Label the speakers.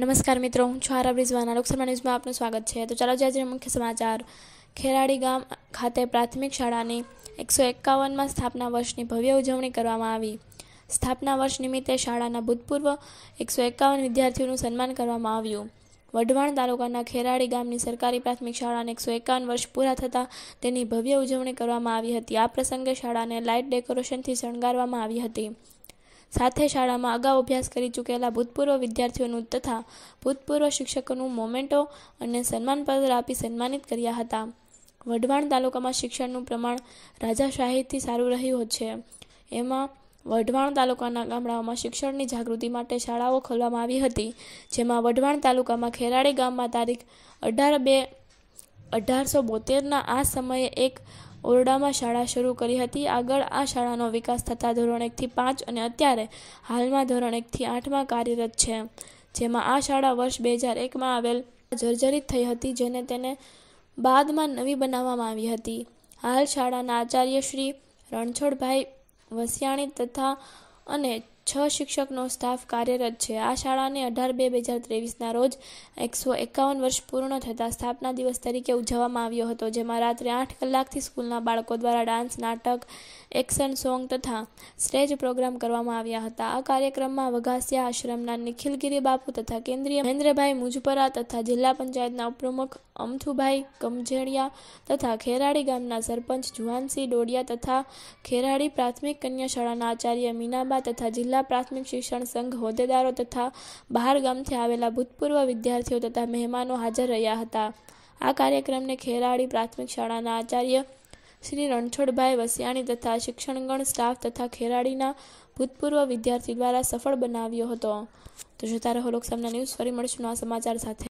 Speaker 1: નમસ્કાર મિત્રો હું છું આરબ રિઝવાના લોકસભા ન્યૂઝમાં આપનું સ્વાગત છે તો ચાલો આજે મુખ્ય સમાચાર ખેરાડી ગામ ખાતે પ્રાથમિક શાળાની એકસો એકાવનમાં સ્થાપના વર્ષની ભવ્ય ઉજવણી કરવામાં આવી સ્થાપના વર્ષ નિમિત્તે શાળાના ભૂતપૂર્વ એકસો એકાવન વિદ્યાર્થીઓનું સન્માન કરવામાં આવ્યું વઢવાણ તાલુકાના ખેરાળી ગામની સરકારી પ્રાથમિક શાળાને એકસો એકાવન વર્ષ પૂરા થતાં તેની ભવ્ય ઉજવણી કરવામાં આવી હતી આ પ્રસંગે શાળાને લાઇટ ડેકોરેશનથી શણગારવામાં આવી હતી સાથે શાળામાં અગાઉ અભ્યાસ કરી ચૂકેલા ભૂતપૂર્વ વિદ્યાર્થીઓનું તથા ભૂતપૂર્વ શિક્ષકોનું મોમેન્ટો અને સન્માનપત્ર આપી સન્માનિત કર્યા હતા વઢવાણ તાલુકામાં શિક્ષણનું પ્રમાણ રાજા રાજાશાહીથી સારું રહ્યું છે એમાં વઢવાણ તાલુકાના ગામડાઓમાં શિક્ષણની જાગૃતિ માટે શાળાઓ ખોલવામાં આવી હતી જેમાં વઢવાણ તાલુકામાં ખેરાળી ગામમાં તારીખ અઢાર બે અઢારસો બોતેરના આ સમયે એક ઓરડામાં શાળા શરૂ કરી હતી આગળ આ શાળાનો વિકાસ થતાં ધોરણ એકથી પાંચ અને અત્યારે હાલમાં ધોરણ એકથી આઠમાં કાર્યરત છે જેમાં આ શાળા વર્ષ બે હજાર એકમાં આવેલ જર્જરિત થઈ હતી જેને તેને બાદમાં નવી બનાવવામાં આવી હતી હાલ શાળાના આચાર્ય શ્રી રણછોડભાઈ વસિયાણી તથા અને છ શિક્ષકનો સ્ટાફ કાર્યરત છે આ શાળાને અઢાર બે બે હજાર ત્રેવીસના રોજ એકસો એકાવન વર્ષ પૂર્ણ થતાં સ્થાપના દિવસ તરીકે ઉજવવામાં આવ્યો હતો જેમાં રાત્રે આઠ કલાકથી સ્કૂલના બાળકો દ્વારા ડાન્સ નાટક એક્શન સોંગ તથા સ્ટેજ પ્રોગ્રામ કરવામાં આવ્યા હતા આ કાર્યક્રમમાં વઘાસિયા આશ્રમના નિખિલગીરી બાપુ તથા કેન્દ્રીય મહેન્દ્રભાઈ મુજપરા તથા જિલ્લા પંચાયતના ઉપપ્રમુખ અમથુભાઈ કમજેડિયા તથા ખેરાળી ગામના સરપંચ જુહાનસિંહ ડોડિયા તથા ખેરાડી પ્રાથમિક કન્યા શાળાના આચાર્ય મીનાબા તથા જિલ્લા જિલ્લા પ્રાથમિક શિક્ષણ સંઘ હોદ્દેદારો તથા બહાર ગામથી આવેલા ભૂતપૂર્વ વિદ્યાર્થીઓ તથા મહેમાનો હાજર રહ્યા હતા આ કાર્યક્રમને ખેરાળી પ્રાથમિક શાળાના આચાર્ય શ્રી રણછોડભાઈ વસિયાણી તથા શિક્ષણગણ સ્ટાફ તથા ખેરાળીના ભૂતપૂર્વ વિદ્યાર્થી દ્વારા સફળ બનાવ્યો હતો તો જોતા રહો લોકસામના ન્યૂઝ ફરી મળશું આ સમાચાર સાથે